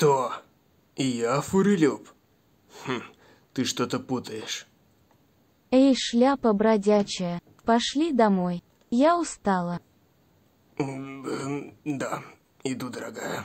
«Кто?» «Я Фурелюб». «Хм, ты что-то путаешь». «Эй, шляпа бродячая, пошли домой. Я устала». Э, «Да, иду, дорогая».